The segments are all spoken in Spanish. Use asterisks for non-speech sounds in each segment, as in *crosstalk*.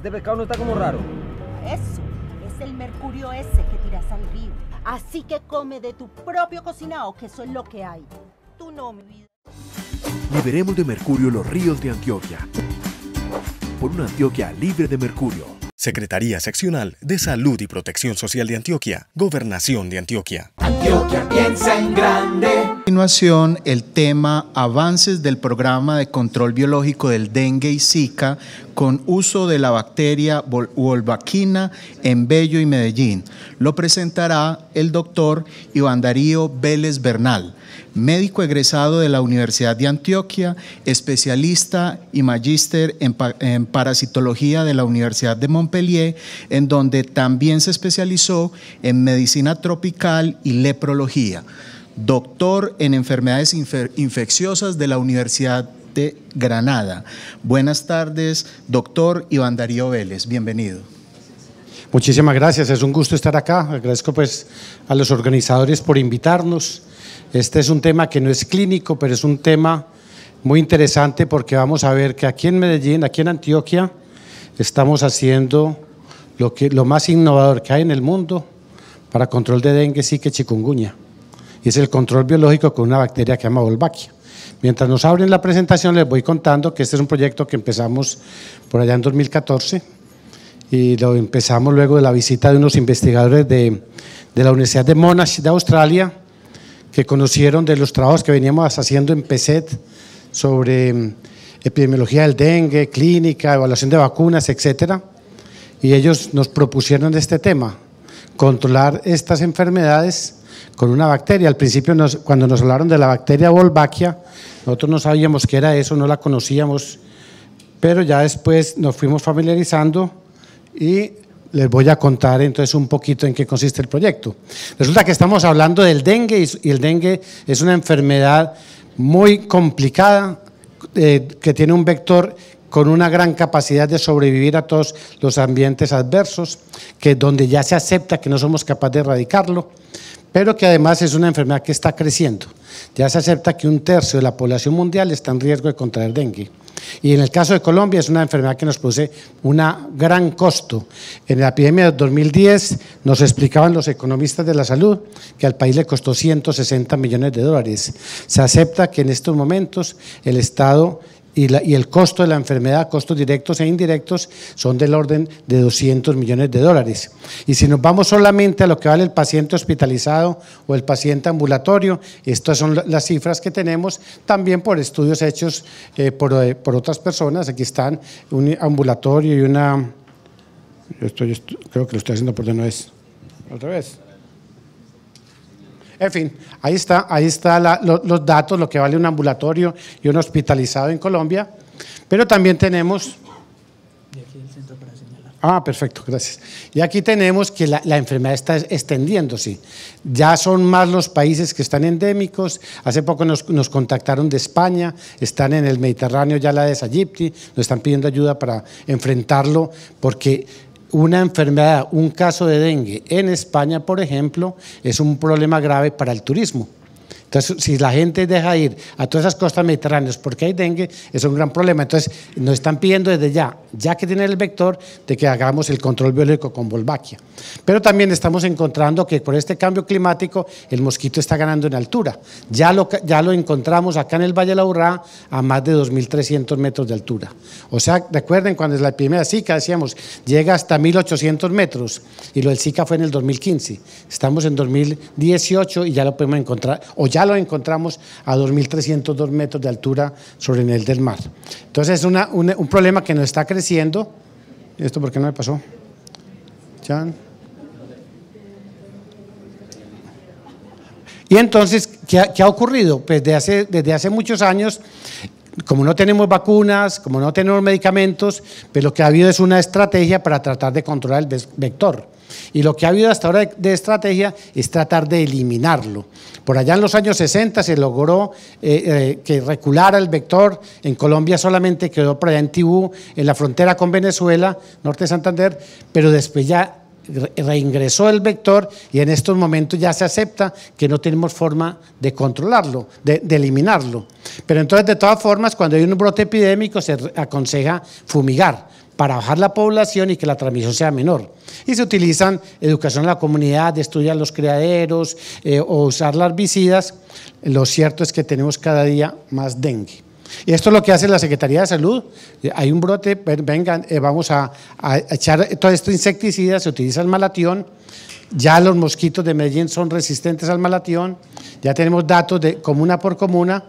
Este pescado no está como raro. Eso es el mercurio ese que tiras al río. Así que come de tu propio cocinado, que eso es lo que hay. Tú no, mi vida. Liberemos de mercurio los ríos de Antioquia. Por una Antioquia libre de mercurio. Secretaría Seccional de Salud y Protección Social de Antioquia, Gobernación de Antioquia. Antioquia piensa en grande continuación el tema Avances del programa de control biológico del dengue y Zika con uso de la bacteria Wolbachina en Bello y Medellín. Lo presentará el doctor Iván Darío Vélez Bernal, médico egresado de la Universidad de Antioquia, especialista y magíster en parasitología de la Universidad de Montpellier, en donde también se especializó en medicina tropical y leprología doctor en enfermedades infecciosas de la Universidad de Granada. Buenas tardes, doctor Iván Darío Vélez, bienvenido. Muchísimas gracias, es un gusto estar acá. Agradezco pues a los organizadores por invitarnos. Este es un tema que no es clínico, pero es un tema muy interesante porque vamos a ver que aquí en Medellín, aquí en Antioquia, estamos haciendo lo, que, lo más innovador que hay en el mundo para control de dengue, sí que chikungunya y es el control biológico con una bacteria que se llama Wolbachia. Mientras nos abren la presentación, les voy contando que este es un proyecto que empezamos por allá en 2014 y lo empezamos luego de la visita de unos investigadores de, la Universidad de Monash de Australia que conocieron de los trabajos que veníamos haciendo en PESET sobre mm, epidemiología del dengue, clínica, evaluación de vacunas, etcétera. Y ellos nos propusieron este tema, controlar estas enfermedades con una bacteria. Al principio, cuando nos hablaron de la bacteria Wolbachia, nosotros no sabíamos qué era eso, no la conocíamos, pero ya después nos fuimos familiarizando y les voy a contar entonces un poquito en qué consiste el proyecto. Resulta que estamos hablando del dengue y el dengue es una enfermedad muy complicada eh, que tiene un vector con una gran capacidad de sobrevivir a todos los ambientes adversos, que donde ya se acepta que no somos capaces de erradicarlo, pero que además es una enfermedad que está creciendo. Ya se acepta que un tercio de la población mundial está en riesgo de contraer dengue. Y en el caso de Colombia es una enfermedad que nos produce un gran costo. En la epidemia de 2010 nos explicaban los economistas de la salud que al país le costó 160 millones de dólares. Se acepta que en estos momentos el Estado y, el costo de la enfermedad, costos directos e indirectos, son del orden de 200 millones de dólares. Y si nos vamos solamente a lo que vale el paciente hospitalizado o el paciente ambulatorio, estas son las cifras que tenemos también por estudios hechos eh, eh, por, otras personas. Aquí están un ambulatorio y una... Yo creo que lo estoy haciendo porque no es. Otra vez. En fin, ahí está, ahí está los datos, lo que vale un ambulatorio y un hospitalizado en Colombia. Pero también tenemos y aquí el centro para señalar. Ah, perfecto, gracias. Y aquí tenemos que la, enfermedad está extendiéndose. Ya son más los países que están endémicos. Hace poco nos, contactaron de España, están en el Mediterráneo ya la de Sayipti, nos están pidiendo ayuda para enfrentarlo porque una enfermedad, un caso de dengue en España, por ejemplo, es un problema grave para el turismo. Entonces, si la gente deja ir a todas esas costas mediterráneas porque hay dengue, es un gran problema. Entonces, nos están pidiendo desde ya, ya que tienen el vector, de que hagamos el control biológico con Bolvaquia. Pero también estamos encontrando que por este cambio climático el mosquito está ganando en altura. Ya lo, ya lo encontramos acá en el Valle de la Urrá a más de 2.300 metros de altura. O sea, recuerden cuando es la epidemia de Zika, decíamos, llega hasta 1.800 metros y lo del Zika fue en el 2015. Estamos en 2018 y ya lo podemos encontrar, o ya lo encontramos a 2.302 metros de altura sobre el nivel del mar. Entonces es un, problema que nos está creciendo. ¿Esto por qué no me pasó? Y entonces, ¿qué ha, ¿qué ha, ocurrido? Pues desde hace, desde hace muchos años como no tenemos vacunas, como no tenemos medicamentos, pues lo que ha habido es una estrategia para tratar de controlar el vector. Y lo que ha habido hasta ahora de, estrategia es tratar de eliminarlo. Por allá en los años 60 se logró eh, eh, que reculara el vector. En Colombia solamente quedó por allá en Tibú, en la frontera con Venezuela, norte de Santander, pero después ya reingresó el vector y en estos momentos ya se acepta que no tenemos forma de controlarlo, de, eliminarlo. Pero entonces, de todas formas, cuando hay un brote epidémico, se aconseja fumigar para bajar la población y que la transmisión sea menor. Y se utilizan educación en la comunidad, estudiar los criaderos eh, o usar las herbicidas. Lo cierto es que tenemos cada día más dengue. Y esto es lo que hace la Secretaría de Salud. Hay un brote, vengan, eh, vamos a, echar todo esto insecticida, se utiliza el malatión. Ya los mosquitos de Medellín son resistentes al malatión. Ya tenemos datos de comuna por comuna.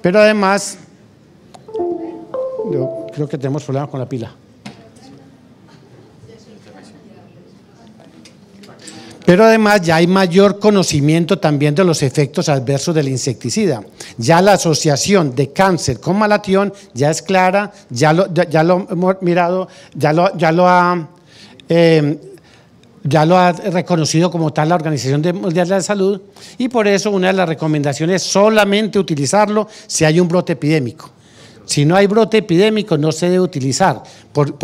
Pero además, creo que tenemos problemas con la pila. Pero además ya hay mayor conocimiento también de los efectos adversos del insecticida. Ya la asociación de cáncer con malatión ya es clara, ya lo, hemos mirado, ya lo, ha... Em, ya lo ha reconocido como tal la Organización Mundial de la Salud y por eso una de las recomendaciones es solamente utilizarlo si hay un brote epidémico. Si no hay brote epidémico no se debe utilizar por,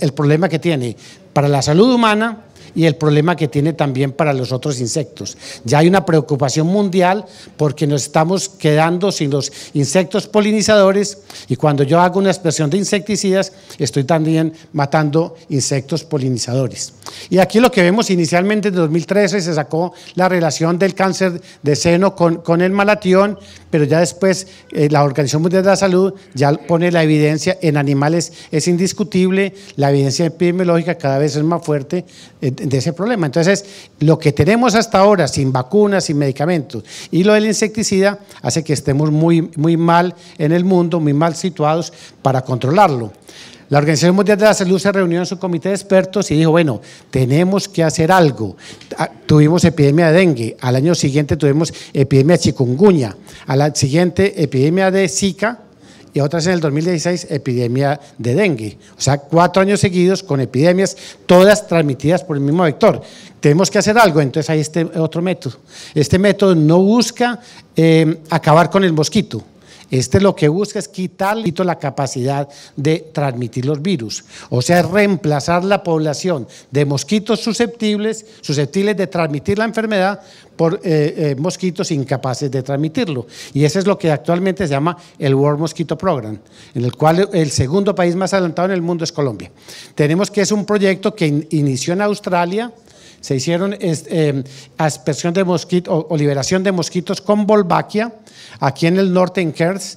el problema que tiene para la salud humana, y el problema que tiene también para los otros insectos. Ya hay una preocupación mundial porque nos estamos quedando sin los insectos polinizadores y cuando yo hago una expresión de insecticidas estoy también matando insectos polinizadores. Y aquí lo que vemos inicialmente en 2013 se sacó la relación del cáncer de seno con, el malatión, pero ya después eh, la Organización Mundial de la Salud ya pone la evidencia en animales, es indiscutible, la evidencia epidemiológica cada vez es más fuerte de ese problema. Entonces, lo que tenemos hasta ahora, sin vacunas, sin medicamentos, y lo del insecticida, hace que estemos muy, muy mal en el mundo, muy mal situados para controlarlo. La Organización Mundial de la Salud se reunió en su comité de expertos y dijo, bueno, tenemos que hacer algo. Ah, tuvimos epidemia de dengue, al año siguiente tuvimos epidemia de chikungunya, al la siguiente epidemia de Zika, y otras en el 2016 epidemia de dengue. O sea, cuatro años seguidos con epidemias, todas transmitidas por el mismo vector. Tenemos que hacer algo, entonces hay este otro método. Este método no busca eh, acabar con el mosquito, este lo que busca es quitar la capacidad de transmitir los virus, o sea, reemplazar la población de mosquitos susceptibles, susceptibles de transmitir la enfermedad por eh, eh, mosquitos incapaces de transmitirlo. Y eso es lo que actualmente se llama el World Mosquito Program, en el cual el segundo país más adelantado en el mundo es Colombia. Tenemos que es un proyecto que inició en Australia, se hicieron em, aspersión de mosquitos o, liberación de mosquitos con Volvaquia, aquí en el norte, en Kertz.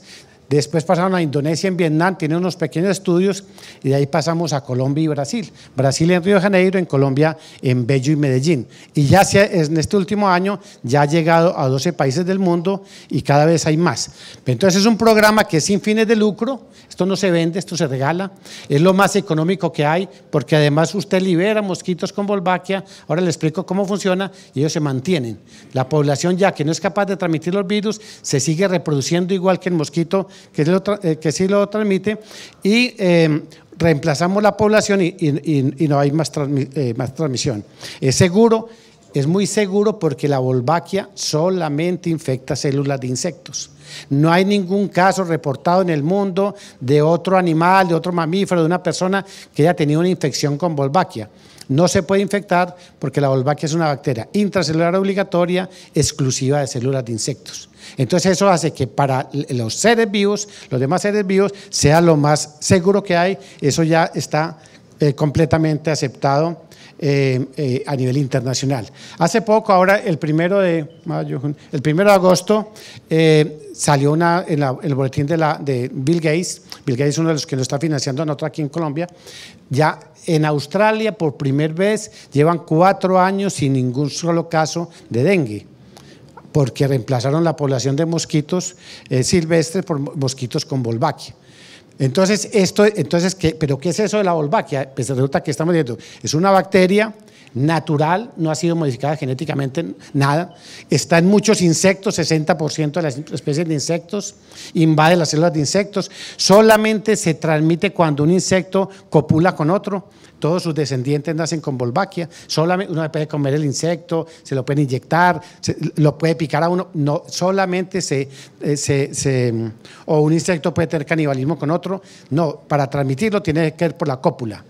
Después pasaron a Indonesia, en Vietnam, tienen unos pequeños estudios y de ahí pasamos a Colombia y Brasil. Brasil en Río de Janeiro, en Colombia en Bello y Medellín. Y ya en este último año ya ha llegado a 12 países del mundo y cada vez hay más. Entonces es un programa que es sin fines de lucro, esto no se vende, esto se regala, es lo más económico que hay porque además usted libera mosquitos con Volvaquia, ahora le explico cómo funciona y ellos se mantienen. La población ya que no es capaz de transmitir los virus se sigue reproduciendo igual que el mosquito eh, que, sí lo transmite, y em, reemplazamos la población y, no hay más, eh, más transmisión. Es seguro, es muy seguro porque la volvaquia solamente infecta células de insectos. No hay ningún caso reportado en el mundo de otro animal, de otro mamífero, de una persona que haya tenido una infección con volvaquia. No se puede infectar porque la Wolbachia es una bacteria intracelular obligatoria exclusiva de células de insectos. Entonces eso hace que para los seres vivos, los demás seres vivos, sea lo más seguro que hay. Eso ya está eh, completamente aceptado eh, eh, a nivel internacional. Hace poco, ahora el primero de mayo, el primero de agosto, eh, salió una, en, el boletín de, Bill Gates, Bill Gates es uno de los que lo está financiando no, otro aquí en Colombia, ya en Australia por primera vez llevan cuatro años sin ningún solo caso de dengue porque reemplazaron la población de mosquitos silvestres por mosquitos con volvaquia. Entonces, esto, entonces ¿pero qué es eso de la Volvaquia? Pues resulta que estamos diciendo, es una bacteria natural, no ha sido modificada genéticamente, nada. Está en muchos insectos, 60% de las especies de insectos, invade las células de insectos. Solamente se transmite cuando un insecto copula con otro. Todos sus descendientes nacen con volvaquia. Solamente uno puede comer el insecto, se lo puede inyectar, lo puede picar a uno. No, solamente eh, se, se, O un insecto puede tener canibalismo con otro. No, para transmitirlo tiene que ir por la cópula.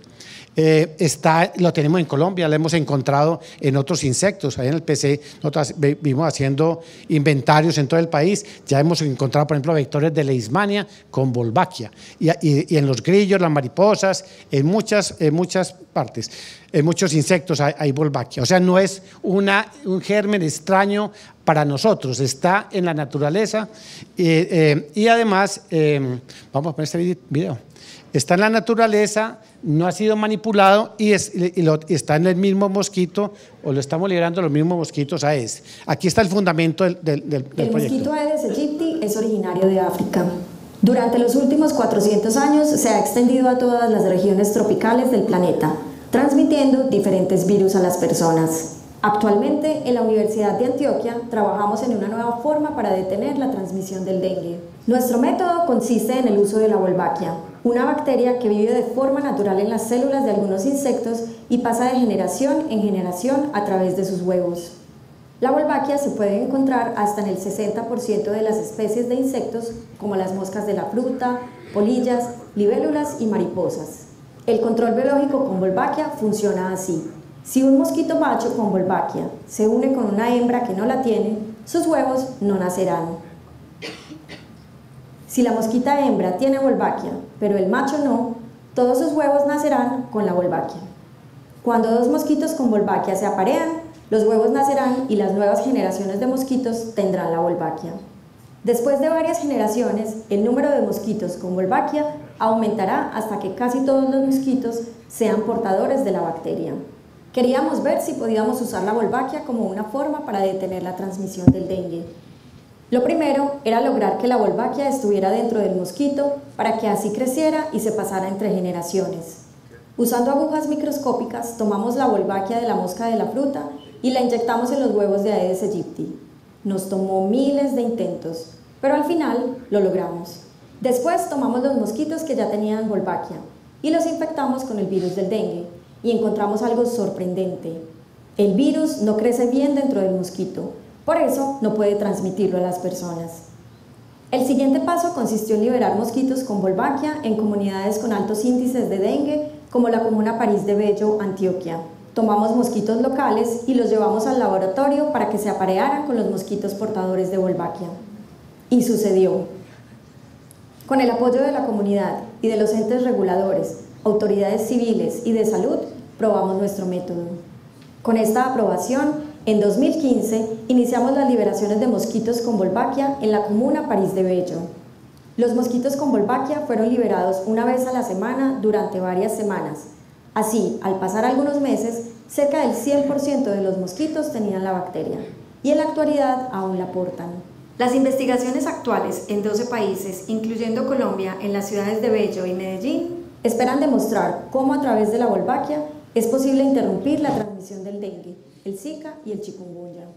Eh, está, lo tenemos en Colombia, lo hemos encontrado en otros insectos. Ahí en el PC nosotros vimos haciendo inventarios en todo el país. Ya hemos encontrado, por ejemplo, vectores de leismania con volvaquia. Y, en los grillos, las mariposas, en muchas, en muchas partes, en muchos insectos hay, volvaquia. O sea, no es una, un germen extraño para nosotros, está en la naturaleza. Eh, eh, y además, vamos a poner este video está en la naturaleza, no ha sido manipulado y, está en el mismo mosquito o lo estamos liberando los mismos mosquitos Aedes. Aquí está el fundamento del, proyecto. El mosquito Aedes aegypti es originario de África. Durante los últimos 400 años se ha extendido a todas las regiones tropicales del planeta, transmitiendo diferentes virus a las personas. Actualmente en la Universidad de Antioquia trabajamos en una nueva forma para detener la transmisión del dengue. Nuestro método consiste en el uso de la volvaquia, una bacteria que vive de forma natural en las células de algunos insectos y pasa de generación en generación a través de sus huevos. La volvaquia se puede encontrar hasta en el 60% de las especies de insectos como las moscas de la fruta, polillas, libélulas y mariposas. El control biológico con volvaquia funciona así. Si un mosquito macho con volvaquia se une con una hembra que no la tiene, sus huevos no nacerán. Si la mosquita hembra tiene volvaquia, pero el macho no, todos sus huevos nacerán con la volvaquia. Cuando dos mosquitos con volvaquia se aparean, los huevos nacerán y las nuevas generaciones de mosquitos tendrán la volvaquia. Después de varias generaciones, el número de mosquitos con volvaquia aumentará hasta que casi todos los mosquitos sean portadores de la bacteria. Queríamos ver si podíamos usar la volvaquia como una forma para detener la transmisión del dengue. Lo primero era lograr que la volvaquia estuviera dentro del mosquito para que así creciera y se pasara entre generaciones. Usando agujas microscópicas, tomamos la volvaquia de la mosca de la fruta y la inyectamos en los huevos de Aedes aegypti. Nos tomó miles de intentos, pero al final lo logramos. Después tomamos los mosquitos que ya tenían volvaquia y los infectamos con el virus del dengue y encontramos algo sorprendente. El virus no crece bien dentro del mosquito, por eso no puede transmitirlo a las personas. El siguiente paso consistió en liberar mosquitos con Volvaquia en comunidades con altos índices de dengue, como la comuna París de Bello, Antioquia. Tomamos mosquitos locales y los llevamos al laboratorio para que se aparearan con los mosquitos portadores de Volvaquia. Y sucedió. Con el apoyo de la comunidad y de los entes reguladores, autoridades civiles y de salud, probamos nuestro método. Con esta aprobación, en 2015 iniciamos las liberaciones de mosquitos con Volvaquia en la comuna París de Bello. Los mosquitos con Volvaquia fueron liberados una vez a la semana durante varias semanas. Así, al pasar algunos meses, cerca del 100% de los mosquitos tenían la bacteria y en la actualidad aún la portan. Las investigaciones actuales en 12 países, incluyendo Colombia, en las ciudades de Bello y Medellín, esperan demostrar cómo a través de la Volvaquia es posible interrumpir la transmisión del dengue, el Zika y el chikungunya.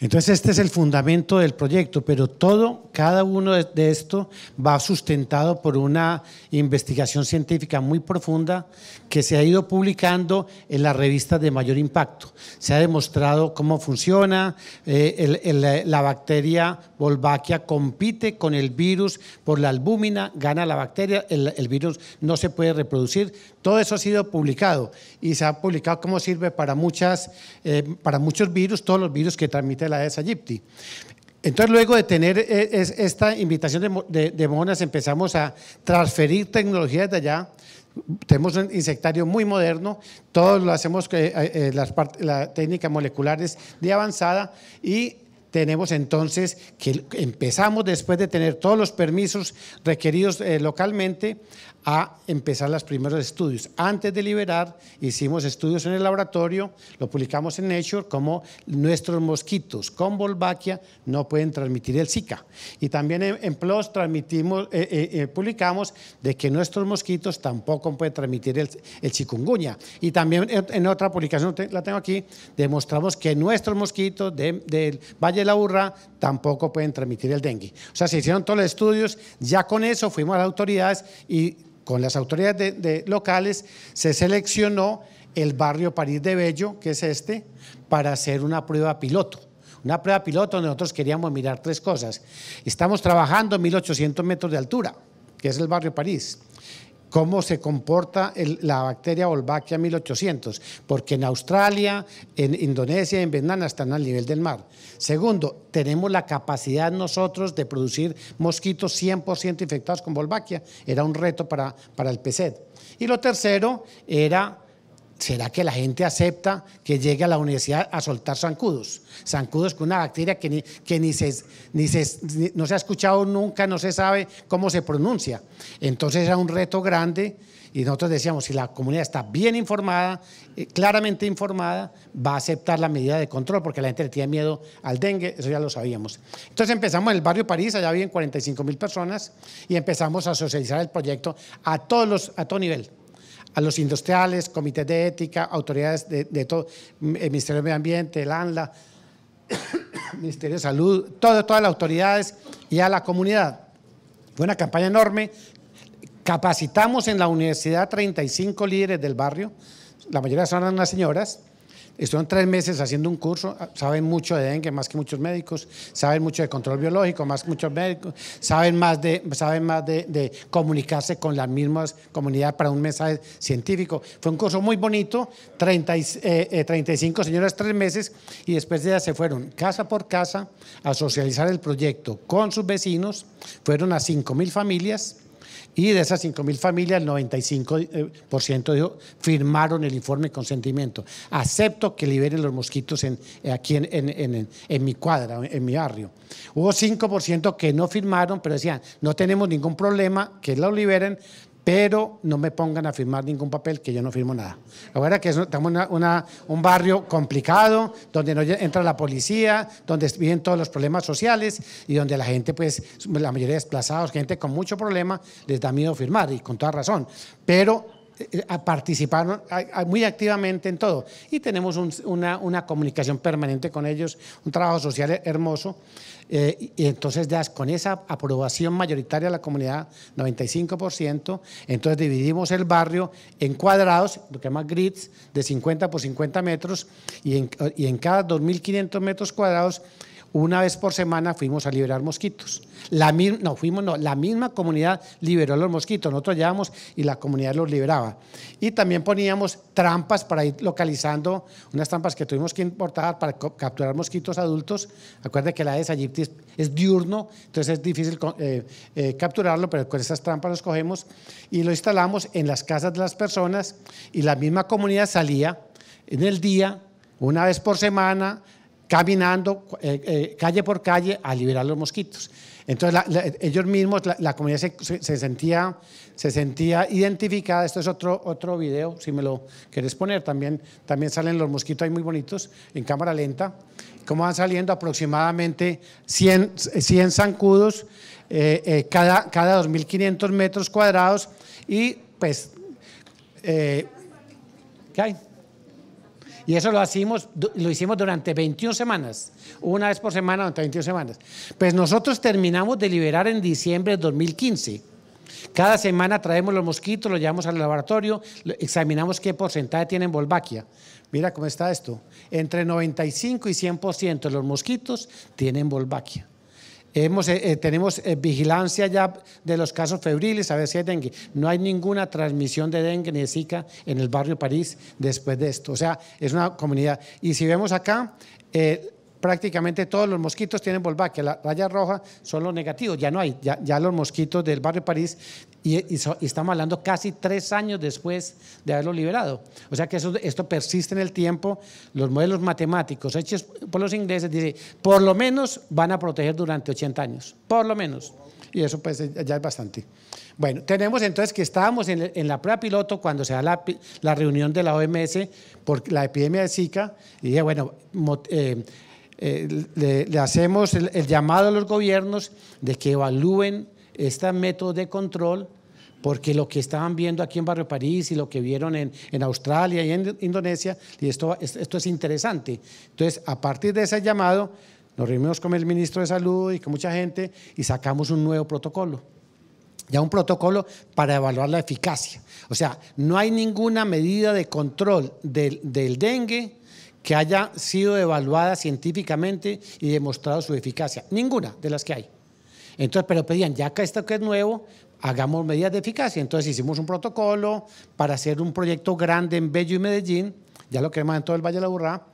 Entonces este es el fundamento del proyecto, pero todo, cada uno de esto va sustentado por una investigación científica muy profunda que se ha ido publicando en las revistas de mayor impacto. Se ha demostrado cómo funciona, eh, la bacteria volvaquia compite con el virus por la albúmina, gana la bacteria, el, virus no se puede reproducir. Todo eso ha sido publicado y se ha publicado cómo sirve para, muchas, eh, para muchos virus, todos los virus que transmiten la de Gypti. Entonces, luego de tener e, esta invitación de, monas, empezamos a transferir tecnologías de allá. Tenemos un insectario muy moderno, todos lo hacemos eh, eh, eh las, las técnicas moleculares de avanzada y tenemos entonces que empezamos después de tener todos los permisos requeridos eh, localmente a empezar los primeros estudios. Antes de liberar, hicimos estudios en el laboratorio, lo publicamos en Nature, como nuestros mosquitos con Volvaquia no pueden transmitir el Zika. Y también en, PLOS transmitimos, eh, eh, publicamos de que nuestros mosquitos tampoco pueden transmitir el, chikungunya. Y también en, otra publicación, la tengo aquí, demostramos que nuestros mosquitos del Valle la Burra tampoco pueden transmitir el dengue. O sea, se hicieron todos los estudios, ya con eso fuimos a las autoridades y con las autoridades de, locales se seleccionó el barrio París de Bello, que es este, para hacer una prueba piloto. Una prueba piloto donde nosotros queríamos mirar tres cosas. Estamos trabajando en 1800 metros de altura, que es el barrio París cómo se comporta la bacteria Volvaquia 1800, porque en Australia, en Indonesia, en Vietnam están al nivel del mar. Segundo, tenemos la capacidad nosotros de producir mosquitos 100% infectados con Volvaquia, Era un reto para, para el PCED. Y lo tercero era ¿Será que la gente acepta que llegue a la universidad a soltar zancudos? Zancudos con una bacteria que, ni, que ni, se, ni, no se ha escuchado nunca, no se sabe cómo se pronuncia. Entonces era un reto grande y nosotros decíamos, si la comunidad está bien informada, eh, claramente informada, va a aceptar la medida de control porque la gente le tiene miedo al dengue, eso ya lo sabíamos. Entonces empezamos en el barrio París, allá viven 45 mil personas y empezamos a socializar el proyecto a, todos los, a todo nivel a los industriales, comité de ética, autoridades de, todo, mm, el Ministerio de Medio Ambiente, el ANLA, *coughs* Ministerio de Salud, todas las autoridades y a la comunidad. Fue una campaña enorme. Capacitamos en la universidad 35 líderes del barrio, la mayoría son las señoras, Estuvieron tres meses haciendo un curso, saben mucho de dengue, más que muchos médicos, saben mucho de control biológico, más que muchos médicos, saben más de, saben más de, comunicarse con las mismas comunidades para un mensaje científico. Fue un curso muy bonito, 35 eh, eh, señoras, tres meses, y después de se fueron casa por casa a socializar el proyecto con sus vecinos, fueron a mil familias y de esas 5.000 familias, el 95% eh, firmaron el informe de consentimiento. Acepto que liberen los mosquitos eh, aquí en, mi cuadra, en mi barrio. Hubo 5% que no firmaron, pero decían, no tenemos ningún problema, que los liberen, pero no me pongan a firmar ningún papel que yo no firmo nada. La verdad que estamos en un barrio complicado, donde no entra la policía, donde viven todos los problemas sociales y donde la gente, pues, la mayoría de desplazados, gente con mucho problema, les da miedo firmar y con toda razón. Pero eh, participaron muy activamente en todo. Y tenemos una, comunicación permanente con ellos, un trabajo social hermoso. Eh, y entonces ya con esa aprobación mayoritaria de la comunidad, 95%, entonces dividimos el barrio en cuadrados, lo que llama grids, de 50 por 50 metros, y en, y en cada 2.500 metros cuadrados una vez por semana fuimos a liberar mosquitos. La no, fuimos, no, la misma comunidad liberó los mosquitos. Nosotros llevamos y la comunidad los liberaba. Y también poníamos trampas para ir localizando, unas trampas que tuvimos que importar para capturar mosquitos adultos. Acuérdense que la Aedes aegypti es, diurno, entonces es difícil eh, eh, capturarlo, pero con esas trampas los cogemos y lo instalamos en las casas de las personas y la misma comunidad salía en el día, una vez por semana, caminando eh, eh, calle por calle a liberar los mosquitos. Entonces ellos mismos, la, comunidad se, sentía, se sentía identificada. Esto es otro, otro video, si me lo quieres poner. También, también salen los mosquitos ahí muy bonitos en cámara lenta. Cómo van saliendo aproximadamente 100, 100 zancudos eh, cada, cada 2.500 metros cuadrados y pues... ¿Qué hay? Y eso lo hicimos, lo hicimos durante 21 semanas, una vez por semana durante 21 semanas. Pues nosotros terminamos de liberar en diciembre de 2015. Cada semana traemos los mosquitos, los llevamos al laboratorio, examinamos qué porcentaje tienen Volvaquia. Mira cómo está esto. Entre 95 y 100% de los mosquitos tienen Volvaquia. Eh, eh, tenemos eh, vigilancia ya de los casos febriles, a ver si hay dengue. No hay ninguna transmisión de dengue ni de Zika en el barrio París después de esto. O sea, es una comunidad. Y si vemos acá, prácticamente todos los mosquitos tienen que La raya roja son los negativos, ya no hay. Ya, ya los mosquitos del barrio París y, y, estamos hablando casi tres años después de haberlo liberado. O sea que eso, esto persiste en el tiempo. Los modelos matemáticos hechos por los ingleses dicen, por lo menos van a proteger durante 80 años, por lo menos. Y eso pues ya es bastante. Bueno, tenemos entonces que estábamos en, la prueba piloto cuando se da la, la, reunión de la OMS por la epidemia de Zika y bueno, eh, eh, le, hacemos el llamado a los gobiernos de que evalúen este método de control, porque lo que estaban viendo aquí en Barrio París y lo que vieron en, Australia y en Indonesia, y esto, esto es interesante. Entonces, a partir de ese llamado, nos reunimos con el ministro de Salud y con mucha gente y sacamos un nuevo protocolo. Ya un protocolo para evaluar la eficacia. O sea, no hay ninguna medida de control del, del dengue que haya sido evaluada científicamente y demostrado su eficacia. Ninguna de las que hay. Entonces, pero pedían, ya que esto que es nuevo, hagamos medidas de eficacia. Entonces hicimos un protocolo para hacer un proyecto grande en Bello y Medellín, ya lo queremos en todo el Valle de la Burrá,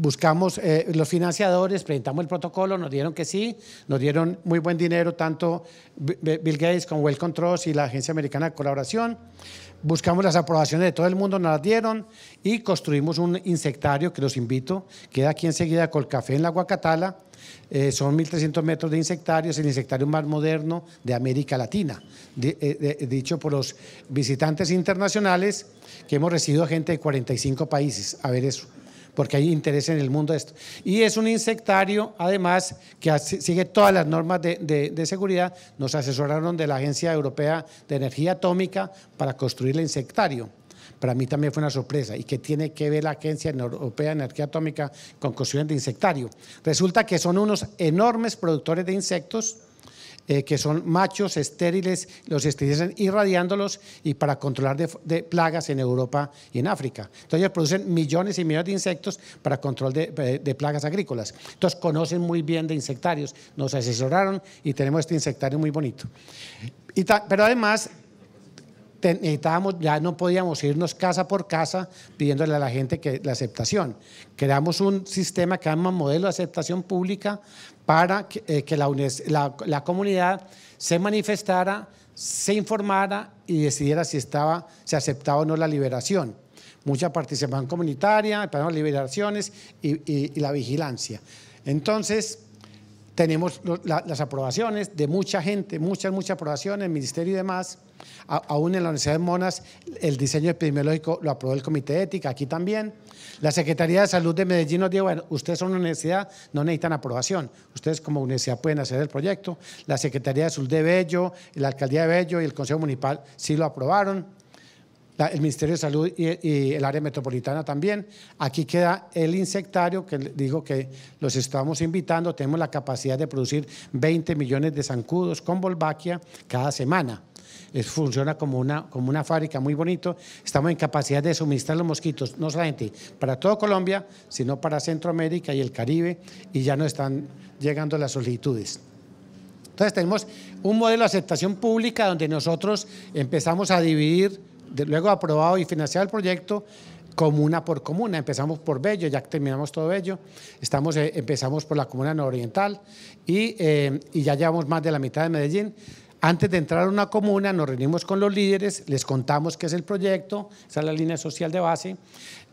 buscamos eh, los financiadores, presentamos el protocolo, nos dieron que sí, nos dieron muy buen dinero, tanto Bill Gates como Well Controls y la Agencia Americana de Colaboración. Buscamos las aprobaciones de todo el mundo, nos las dieron y construimos un insectario que los invito, queda aquí enseguida con el café en la Guacatala. Eh, son 1.300 metros de insectarios, el insectario más moderno de América Latina, eh, dicho por los visitantes internacionales que hemos recibido gente de 45 países a ver eso porque hay interés en el mundo esto. Y es un insectario, además, que sigue todas las normas de, seguridad. Nos asesoraron de la Agencia Europea de Energía Atómica para construir el insectario para mí también fue una sorpresa y que tiene que ver la Agencia Europea de Energía Atómica con construcción de insectario. Resulta que son unos enormes productores de insectos eh, que son machos estériles, los esterilizan irradiándolos y para controlar de, plagas en Europa y en África. Entonces ellos producen millones y millones de insectos para control de, eh, plagas agrícolas. Entonces conocen muy bien de insectarios, nos asesoraron y tenemos este insectario muy bonito. Y pero además necesitábamos, ya no podíamos irnos casa por casa pidiéndole a la gente que la aceptación. Creamos un sistema que llama modelo de aceptación pública para que, eh, la, comunidad se manifestara, se informara y decidiera si estaba, se aceptaba o no la liberación. Mucha participación comunitaria, el liberaciones y, y, y la vigilancia. Entonces, tenemos las aprobaciones de mucha gente, muchas, muchas aprobaciones, el ministerio y demás. aún en la Universidad de Monas, el diseño epidemiológico lo aprobó el Comité de Ética, aquí también. La Secretaría de Salud de Medellín nos dijo, bueno, ustedes son una universidad, no necesitan aprobación, ustedes como universidad pueden hacer el proyecto. La Secretaría de Salud de Bello, la Alcaldía de Bello y el Consejo Municipal sí lo aprobaron el Ministerio de Salud y, el área metropolitana también. Aquí queda el insectario, que digo que los estamos invitando, tenemos la capacidad de producir 20 millones de zancudos con Volvaquia cada semana. Es, funciona como una, como una fábrica muy bonito. Estamos en capacidad de suministrar los mosquitos, no solamente para toda Colombia, sino para Centroamérica y el Caribe, y ya no están llegando las solicitudes. Entonces tenemos un modelo de aceptación pública donde nosotros empezamos a dividir luego aprobado y financiado el proyecto comuna por comuna. Empezamos por Bello, ya terminamos todo Bello, estamos, eh, empezamos por la comuna nororiental y, eh, y ya llevamos más de la mitad de Medellín. Antes de entrar a una comuna, nos reunimos con los líderes, les contamos qué es el proyecto, esa es la línea social de base,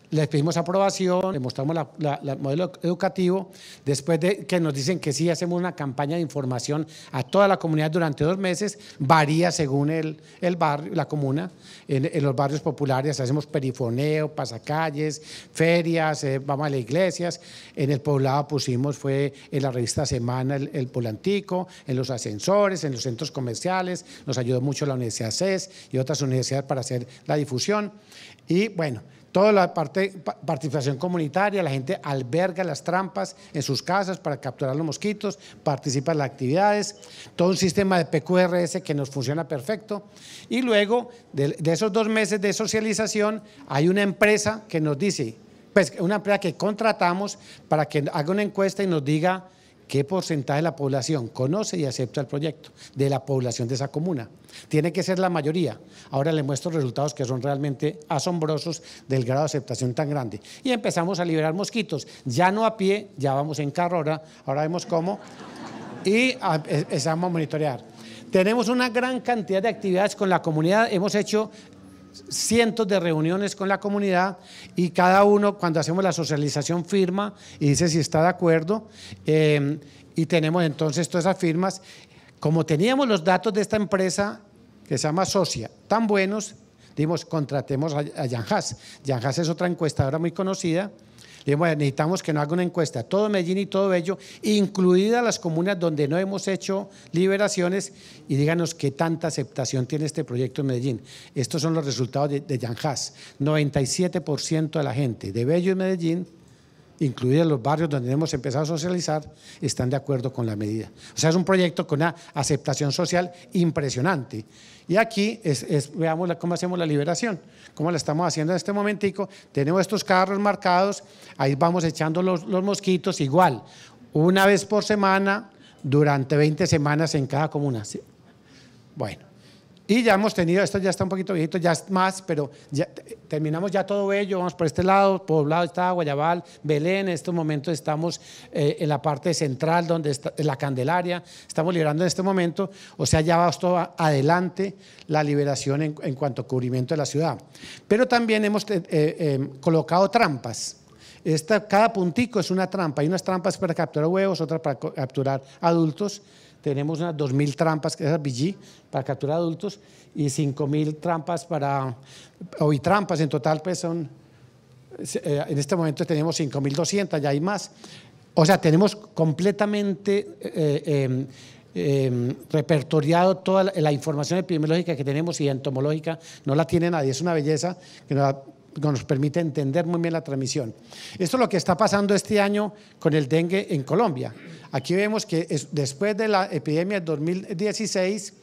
les pedimos aprobación, les mostramos el modelo educativo, después de que nos dicen que sí, hacemos una campaña de información a toda la comunidad durante dos meses, varía según el, barrio, la comuna, en, los barrios populares hacemos perifoneo, pasacalles, ferias, eh, vamos a las iglesias, en el poblado pusimos, fue en la revista Semana el, Polantico, en los ascensores, en los centros comerciales, nos ayudó mucho la Universidad CES y otras universidades para hacer la difusión y bueno, Toda la participación comunitaria, la gente alberga las trampas en sus casas para capturar los mosquitos, participa en las actividades, todo un sistema de PQRS que nos funciona perfecto. Y luego, de, de esos dos meses de socialización, hay una empresa que nos dice, pues una empresa que contratamos para que haga una encuesta y nos diga ¿Qué porcentaje de la población conoce y acepta el proyecto de la población de esa comuna? Tiene que ser la mayoría. Ahora les muestro resultados que son realmente asombrosos del grado de aceptación tan grande. Y empezamos a liberar mosquitos, ya no a pie, ya vamos en carro ahora, ahora vemos cómo, y e, empezamos a monitorear. Tenemos una gran cantidad de actividades con la comunidad. Hemos hecho cientos de reuniones con la comunidad y cada uno cuando hacemos la socialización firma y dice si está de acuerdo eh, y tenemos entonces todas esas firmas. Como teníamos los datos de esta empresa que se llama Socia, tan buenos, dimos contratemos a, a Jan Haas. Jan Haas es otra encuestadora muy conocida necesitamos que nos haga una encuesta, todo Medellín y todo Bello, incluidas las comunas donde no hemos hecho liberaciones, y díganos qué tanta aceptación tiene este proyecto en Medellín. Estos son los resultados de, de 97% de la gente de Bello y Medellín incluidos los barrios donde hemos empezado a socializar, están de acuerdo con la medida. O sea, es un proyecto con una aceptación social impresionante. Y aquí veamos cómo hacemos la liberación, cómo la estamos haciendo en este momentico. Tenemos estos carros marcados, ahí vamos echando los, mosquitos igual, una vez por semana, durante 20 semanas en cada comuna. Bueno, y ya hemos tenido, esto ya está un poquito viejito, ya es más, pero terminamos ya todo ello, vamos por este lado, Poblado está Guayabal, Belén, en este momento estamos eh, en la parte central donde está la Candelaria, estamos liberando en este momento, o sea, ya va todo adelante la liberación en, cuanto a cubrimiento de la ciudad. Pero también hemos eh, eh, em, colocado trampas. Esta, cada puntico es una trampa, hay unas trampas para capturar huevos, otras para capturar adultos tenemos unas 2.000 trampas, que es BG, para capturar adultos, y 5.000 trampas para, hoy trampas en total, pues son, eh, en este momento tenemos 5.200, ya hay más. O sea, tenemos completamente eh, em, em, repertoriado toda la, información epidemiológica que tenemos y entomológica, no la tiene nadie, es una belleza que nos ha nos permite entender muy bien la transmisión. Esto es lo que está pasando este año con el dengue en Colombia. Aquí vemos que después de la epidemia del 2016,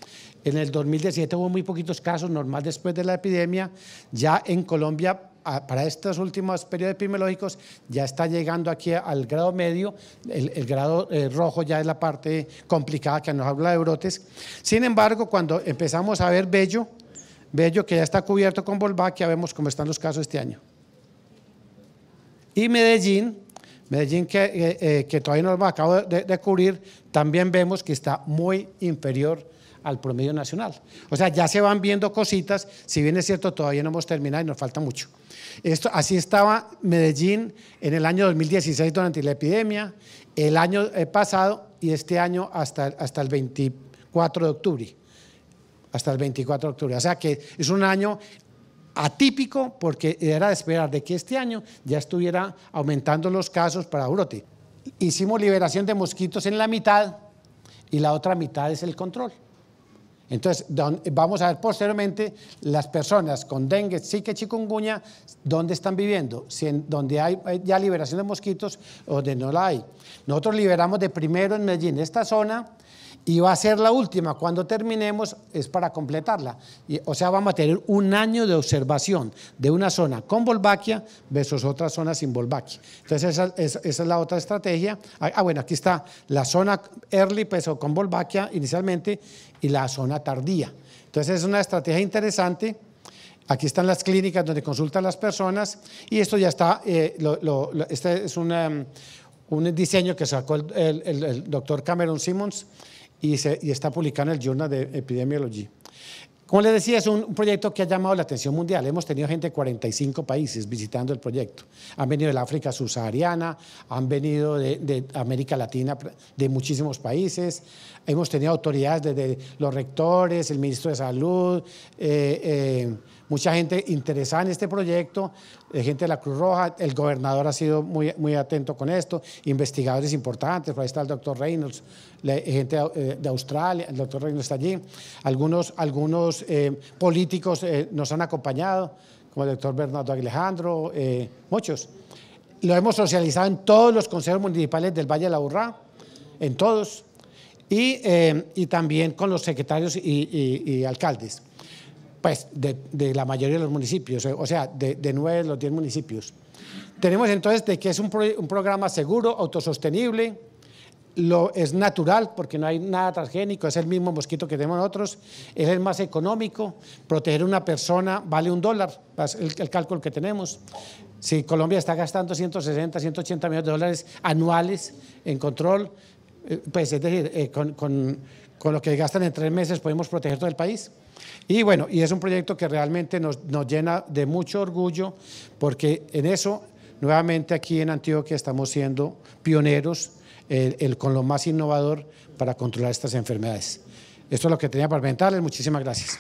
en el 2017 hubo muy poquitos casos, normal después de la epidemia, ya en Colombia para estos últimos periodos epidemiológicos ya está llegando aquí al grado medio, el, grado eh, rojo ya es la parte complicada que nos habla de brotes. Sin embargo, cuando empezamos a ver bello, Bello que ya está cubierto con Volvaquia, vemos cómo están los casos este año. Y Medellín, Medellín que, eh, eh, todavía no lo acabo de, cubrir, también vemos que está muy inferior al promedio nacional. O sea, ya se van viendo cositas, si bien es cierto, todavía no hemos terminado y nos falta mucho. Esto, así estaba Medellín en el año 2016 durante la epidemia, el año eh, pasado y este año hasta, hasta el 24 de octubre hasta el 24 de octubre. O sea que es un año atípico porque era de esperar de que este año ya estuviera aumentando los casos para brote. Hicimos liberación de mosquitos en la mitad y la otra mitad es el control. Entonces, vamos a ver posteriormente las personas con dengue, zika, chikungunya, dónde están viviendo, si en, donde hay ya liberación de mosquitos o donde no la hay. Nosotros liberamos de primero en Medellín esta zona y va a ser la última. Cuando terminemos es para completarla. o sea, vamos a tener un año de observación de una zona con Volvaquia versus otra zona sin Volvaquia. Entonces, esa, es la otra estrategia. Ah, ah, bueno, aquí está la zona early, peso con Volvaquia inicialmente, y la zona tardía. Entonces, es una estrategia interesante. Aquí están las clínicas donde consultan las personas y esto ya está, eh, este es um, un diseño que sacó el, el doctor Cameron Simmons y, está publicado en el Journal de Epidemiology. Como les decía, es un proyecto que ha llamado la atención mundial. Hemos tenido gente de 45 países visitando el proyecto. Han venido del África subsahariana, han venido de, América Latina, de muchísimos países. Hemos tenido autoridades desde los rectores, el ministro de Salud, eh, eh mucha gente interesada en este proyecto, eh, gente de la Cruz Roja, el gobernador ha sido muy, muy atento con esto, investigadores importantes, por ahí está el doctor Reynolds, eh, gente eh, de Australia, el doctor Reynolds está allí, algunos, algunos políticos nos han acompañado, como el doctor Bernardo Alejandro, muchos. Lo hemos socializado en todos los consejos municipales del Valle de la Urrá, en todos, y, también con los secretarios y alcaldes pues, de, la mayoría de los municipios, eh, o sea, de, nueve de los diez municipios. Tenemos entonces de que es un, programa seguro, autosostenible, lo, es natural porque no hay nada transgénico, es el mismo mosquito que tenemos nosotros, es el más económico, proteger a una persona vale un dólar, es el, cálculo que tenemos. Si Colombia está gastando 160, 180 millones de dólares anuales en control, eh, pues es decir, eh, con con lo que gastan en tres meses podemos proteger todo el país. Y bueno, y es un proyecto que realmente nos, llena de mucho orgullo porque en eso, nuevamente aquí en Antioquia estamos siendo pioneros con lo más innovador para controlar estas enfermedades. Esto es lo que tenía para comentarles. Muchísimas gracias.